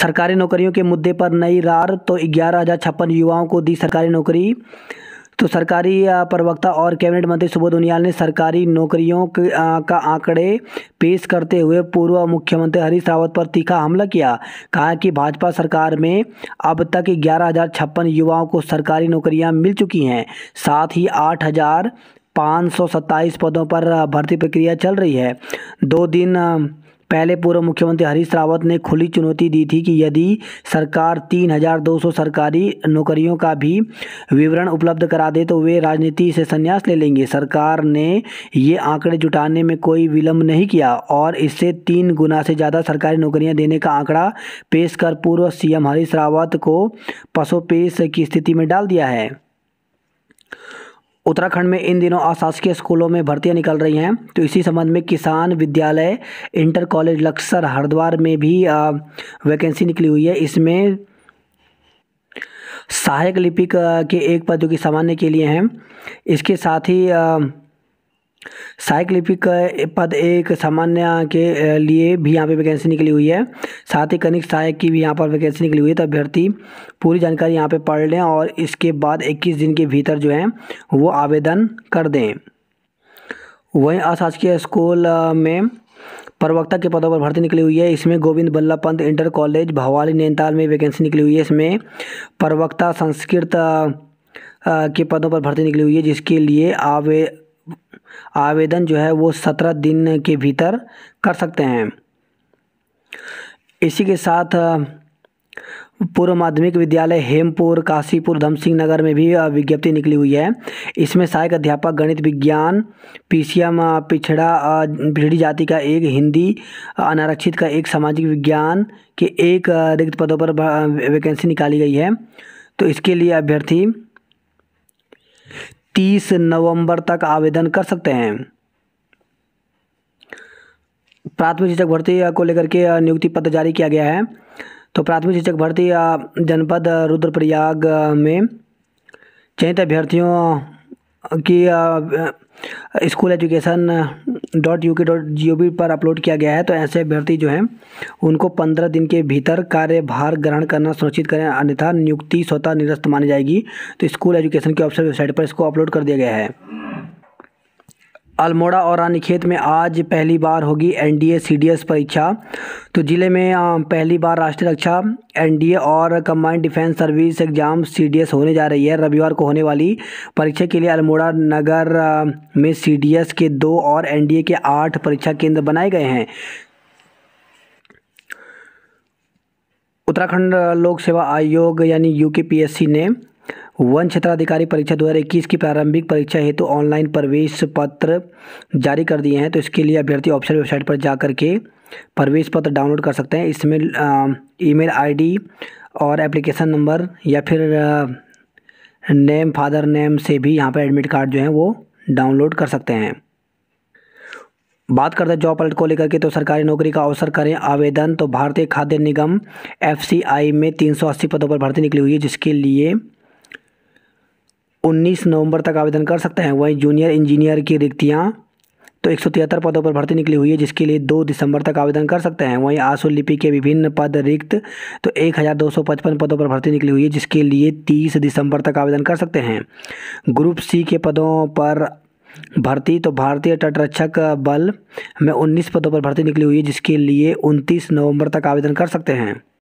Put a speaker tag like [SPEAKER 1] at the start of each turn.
[SPEAKER 1] सरकारी नौकरियों के मुद्दे पर नई रार तो ग्यारह हज़ार छप्पन युवाओं को दी सरकारी नौकरी तो सरकारी प्रवक्ता और कैबिनेट मंत्री सुबोध उनियाल ने सरकारी नौकरियों का आंकड़े पेश करते हुए पूर्व मुख्यमंत्री हरीश रावत पर तीखा हमला किया कहा कि भाजपा सरकार में अब तक ग्यारह हज़ार छप्पन युवाओं को सरकारी नौकरियां मिल चुकी हैं साथ ही आठ हज़ार पाँच सौ सत्ताईस पदों पर भर्ती प्रक्रिया चल रही है दो दिन पहले पूर्व मुख्यमंत्री हरीश रावत ने खुली चुनौती दी थी कि यदि सरकार 3,200 सरकारी नौकरियों का भी विवरण उपलब्ध करा दे तो वे राजनीति से संन्यास ले लेंगे सरकार ने ये आंकड़े जुटाने में कोई विलंब नहीं किया और इससे तीन गुना से ज़्यादा सरकारी नौकरियां देने का आंकड़ा पेश कर पूर्व सीएम हरीश रावत को पसोपेश की स्थिति में डाल दिया है उत्तराखंड में इन दिनों अशासकीय स्कूलों में भर्तियां निकल रही हैं तो इसी संबंध में किसान विद्यालय इंटर कॉलेज लक्सर हरिद्वार में भी वैकेंसी निकली हुई है इसमें सहायक लिपिक के एक पद जो कि सामान्य के लिए हैं इसके साथ ही लिपिक पद एक सामान्य के लिए भी यहाँ पे वैकेंसी निकली हुई है साथ ही कनिक सहायक की भी यहाँ पर वैकेंसी निकली हुई है तो अभ्यर्थी पूरी जानकारी यहाँ पे पढ़ लें और इसके बाद 21 दिन के भीतर जो है वो आवेदन कर दें वहीं अशासकीय स्कूल में प्रवक्ता के पदों पर भर्ती निकली हुई है इसमें गोविंद बल्लभ पंत इंटर कॉलेज भवाली नैनीताल में वैकेंसी निकली हुई है इसमें प्रवक्ता संस्कृत के पदों पर भर्ती निकली हुई है जिसके लिए आवे आवेदन जो है वो सत्रह दिन के भीतर कर सकते हैं इसी के साथ पूर्व माध्यमिक विद्यालय हेमपुर काशीपुर धमसिंह नगर में भी विज्ञप्ति निकली हुई है इसमें सहायक अध्यापक गणित विज्ञान पीसीएम पिछड़ा पिछड़ी जाति का एक हिंदी अनारक्षित का एक सामाजिक विज्ञान के एक रिक्त पदों पर वैकेंसी निकाली गई है तो इसके लिए अभ्यर्थी तीस नवंबर तक आवेदन कर सकते हैं प्राथमिक शिक्षक भर्ती को लेकर के नियुक्ति पत्र जारी किया गया है तो प्राथमिक शिक्षक भर्ती जनपद रुद्रप्रयाग में चयनित अभ्यर्थियों की school education dot U K dot G O V पर अपलोड किया गया है तो ऐसे अभ्यर्थी जो हैं उनको पंद्रह दिन के भीतर कार्यभार ग्रहण करना सुनिश्चित करें अन्यथा नियुक्ति स्वतः निरस्त मानी जाएगी तो स्कूल एजुकेशन के ऑफिसर वेबसाइट पर इसको अपलोड कर दिया गया है अल्मोड़ा और रानीखेत में आज पहली बार होगी एनडीए सीडीएस परीक्षा तो ज़िले में पहली बार राष्ट्रीय रक्षा एनडीए और combined defence service exam CDS होने जा रही है रविवार को होने वाली परीक्षा के लिए अल्मोड़ा नगर में सीडीएस के दो और एनडीए के आठ परीक्षा केंद्र बनाए गए हैं उत्तराखंड लोक सेवा आयोग यानी यू ने वन क्षेत्राधिकारी परीक्षा 2021 की प्रारंभिक परीक्षा हेतु तो ऑनलाइन प्रवेश पत्र जारी कर दिए हैं तो इसके लिए अभ्यर्थी ऑप्शन वेबसाइट पर जा कर के प्रवेश पत्र डाउनलोड कर सकते हैं इसमें ईमेल आईडी और एप्लीकेशन नंबर या फिर नेम फादर नेम से भी यहाँ पर एडमिट कार्ड जो है वो डाउनलोड कर सकते हैं बात करते हैं जॉब अलर्ट को लेकर के तो सरकारी नौकरी का अवसर करें आवेदन तो भारतीय खाद्य निगम एफसीआई में 380 पदों पर भर्ती निकली हुई है जिसके लिए 19 नवंबर तक आवेदन कर सकते हैं वहीं जूनियर इंजीनियर की रिक्तियाँ तो एक पदों पर भर्ती निकली हुई है जिसके लिए 2 दिसंबर तक आवेदन कर सकते हैं वहीं आसू लिपि के विभिन्न पद रिक्त तो 1255 पदों पर भर्ती निकली हुई है जिसके लिए 30 दिसंबर तक आवेदन कर सकते हैं ग्रुप सी के पदों पर भर्ती तो भारतीय तटरक्षक बल में 19 पदों पर भर्ती निकली हुई है जिसके लिए 29 नवंबर तक आवेदन कर सकते हैं